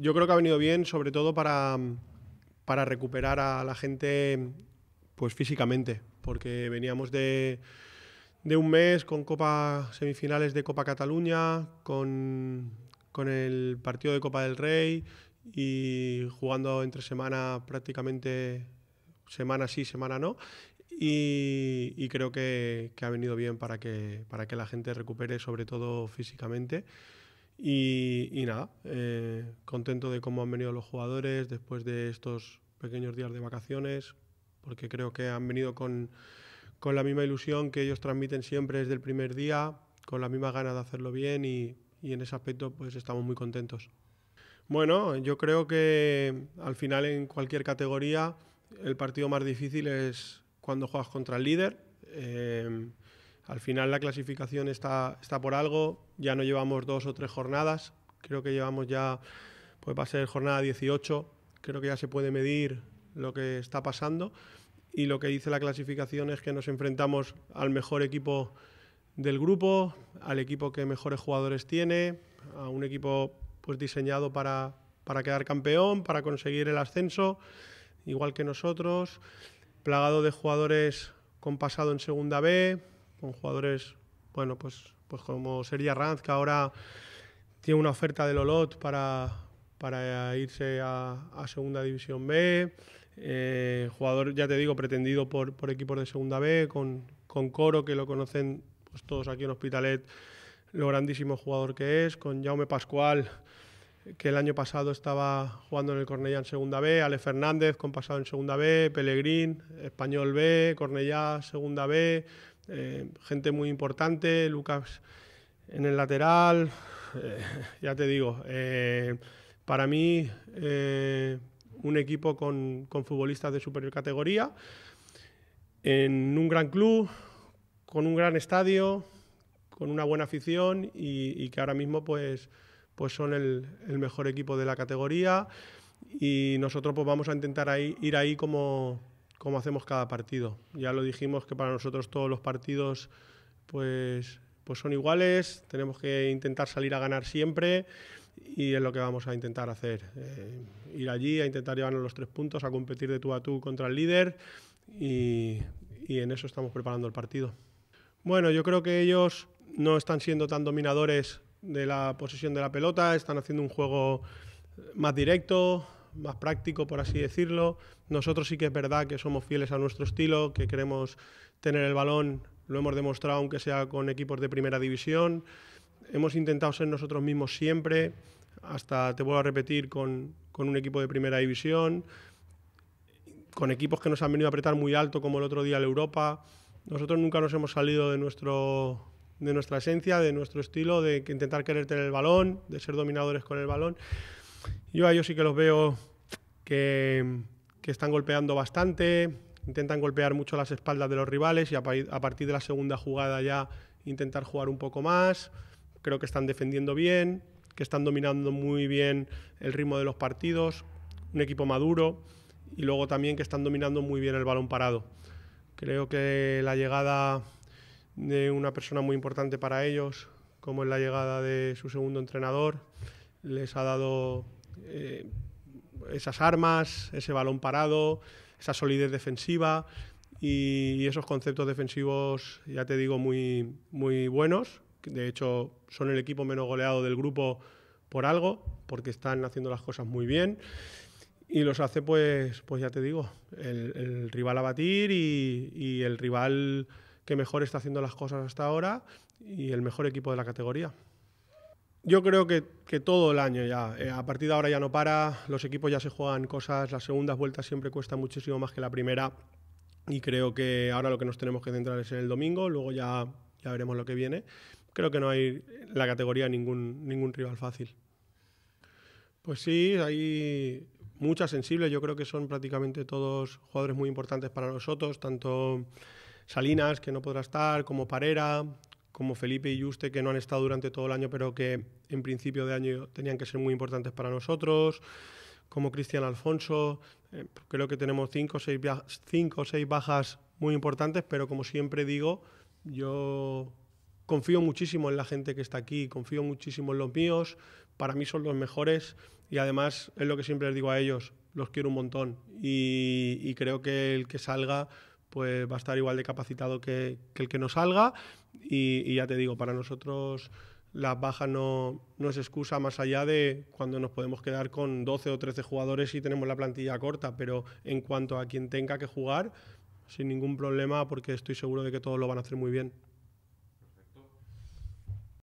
yo creo que ha venido bien, sobre todo para, recuperar a la gente pues físicamente, porque veníamos de, un mes con Copa semifinales de Copa Cataluña, con, el partido de Copa del Rey y jugando entre semana prácticamente semana sí, semana no. Y, creo que, ha venido bien para que, para que la gente recupere, sobre todo físicamente. Y, nada, eh, contento de cómo han venido los jugadores después de estos pequeños días de vacaciones, porque creo que han venido con, la misma ilusión que ellos transmiten siempre desde el primer día, con la misma ganas de hacerlo bien y, en ese aspecto pues estamos muy contentos. Bueno, yo creo que al final en cualquier categoría el partido más difícil es cuando juegas contra el líder. Eh, al final la clasificación está, está por algo, ya no llevamos dos o tres jornadas, creo que llevamos ya, pues va a ser jornada 18, creo que ya se puede medir lo que está pasando y lo que dice la clasificación es que nos enfrentamos al mejor equipo del grupo, al equipo que mejores jugadores tiene, a un equipo pues diseñado para, para quedar campeón, para conseguir el ascenso, igual que nosotros, plagado de jugadores con pasado en segunda B, con jugadores, bueno, pues, pues como sería Ranz, que ahora tiene una oferta del Olot para, para irse a, Segunda División B. Eh, jugador, ya te digo, pretendido por, por equipos de Segunda B, con, con Coro, que lo conocen pues, todos aquí en Hospitalet, lo grandísimo jugador que es, con Jaume Pascual que el año pasado estaba jugando en el Cornellá en Segunda B, Ale Fernández, con pasado en Segunda B, Pellegrín, Español B, Cornellá Segunda B, eh, gente muy importante, Lucas en el lateral, eh, ya te digo, eh, para mí un equipo con, con futbolistas de superior categoría, en un gran club, con un gran estadio, con una buena afición y, y que ahora mismo pues pues son el, mejor equipo de la categoría y nosotros pues vamos a intentar ahí, ir ahí como, como hacemos cada partido. Ya lo dijimos que para nosotros todos los partidos pues, pues son iguales, tenemos que intentar salir a ganar siempre y es lo que vamos a intentar hacer. Eh, ir allí a intentar llevarnos los tres puntos, a competir de tú a tú contra el líder y, y en eso estamos preparando el partido. Bueno, yo creo que ellos no están siendo tan dominadores de la posesión de la pelota, están haciendo un juego más directo, más práctico, por así decirlo. Nosotros sí que es verdad que somos fieles a nuestro estilo, que queremos tener el balón, lo hemos demostrado aunque sea con equipos de primera división. Hemos intentado ser nosotros mismos siempre, hasta, te vuelvo a repetir, con, con un equipo de primera división, con equipos que nos han venido a apretar muy alto, como el otro día la Europa. Nosotros nunca nos hemos salido de nuestro de nuestra esencia, de nuestro estilo, de intentar querer tener el balón, de ser dominadores con el balón. Yo a sí que los veo que, están golpeando bastante, intentan golpear mucho las espaldas de los rivales y a partir de la segunda jugada ya intentar jugar un poco más. Creo que están defendiendo bien, que están dominando muy bien el ritmo de los partidos, un equipo maduro y luego también que están dominando muy bien el balón parado. Creo que la llegada de una persona muy importante para ellos, como es la llegada de su segundo entrenador. Les ha dado eh, esas armas, ese balón parado, esa solidez defensiva y, esos conceptos defensivos, ya te digo, muy, muy buenos. De hecho, son el equipo menos goleado del grupo por algo, porque están haciendo las cosas muy bien. Y los hace, pues, pues ya te digo, el, rival a batir y el rival que mejor está haciendo las cosas hasta ahora y el mejor equipo de la categoría. Yo creo que, todo el año ya. Eh, a partir de ahora ya no para, los equipos ya se juegan cosas, las segundas vueltas siempre cuesta muchísimo más que la primera y creo que ahora lo que nos tenemos que centrar es en el domingo, luego ya, ya veremos lo que viene. Creo que no hay en la categoría ningún, ningún rival fácil. Pues sí, hay muchas sensibles, yo creo que son prácticamente todos jugadores muy importantes para nosotros, tanto Salinas, que no podrá estar, como Parera, como Felipe y Juste, que no han estado durante todo el año, pero que en principio de año tenían que ser muy importantes para nosotros, como Cristian Alfonso. Eh, creo que tenemos cinco o, seis cinco o seis bajas muy importantes, pero como siempre digo, yo confío muchísimo en la gente que está aquí, confío muchísimo en los míos, para mí son los mejores y además es lo que siempre les digo a ellos, los quiero un montón y creo que el que salga pues va a estar igual de capacitado que, el que no salga. Y, ya te digo, para nosotros las bajas no, no es excusa más allá de cuando nos podemos quedar con 12 o 13 jugadores y tenemos la plantilla corta, pero en cuanto a quien tenga que jugar, sin ningún problema, porque estoy seguro de que todos lo van a hacer muy bien.